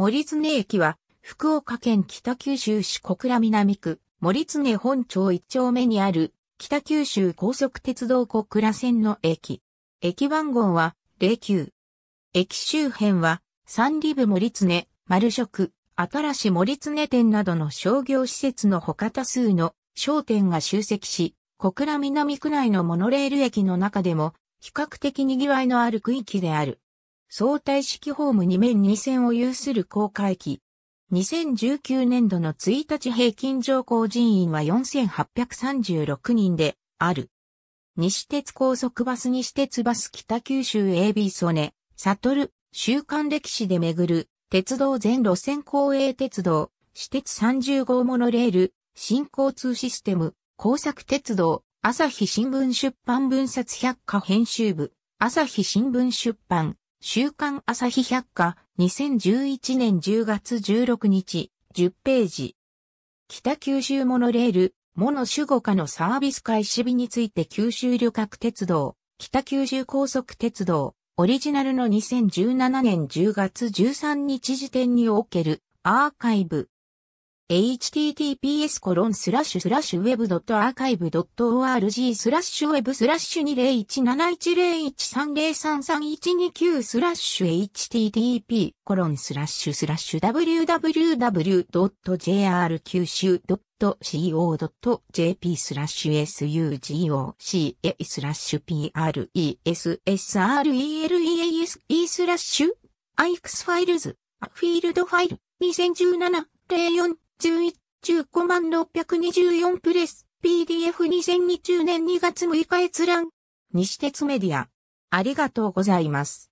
森常駅は、福岡県北九州市小倉南区、森常本町一丁目にある、北九州高速鉄道小倉線の駅。駅番号は、09。駅周辺は、サンリブ森常、丸食、新し森常店などの商業施設の他多数の商店が集積し、小倉南区内のモノレール駅の中でも、比較的賑わいのある区域である。相対式ホーム2面2線を有する公開機。2019年度の1日平均乗降人員は4836人である。西鉄高速バス西鉄バス北九州 AB 曽根、悟、週刊歴史で巡る、鉄道全路線公営鉄道、私鉄30号モノレール、新交通システム、工作鉄道、朝日新聞出版分冊百科編集部、朝日新聞出版、週刊朝日百科、2011年10月16日、10ページ。北九州モノレール、モノ守護課のサービス開始日について九州旅客鉄道、北九州高速鉄道、オリジナルの2017年10月13日時点におけるアーカイブ。https コロンスラッシュスラッシュウェブドットア .archive.org スラッシュウェブスラッシュ20171013033129スラッシュ http コロンスラッシュスラッシュ www.jr 九州 .co.jp スラッシュ sugoca スラッシュ pressrelease スラッシュ ix ファイルズフィールドファイル2017 04 11中5万624プレス PDF2020 年2月6日閲覧西鉄メディアありがとうございます。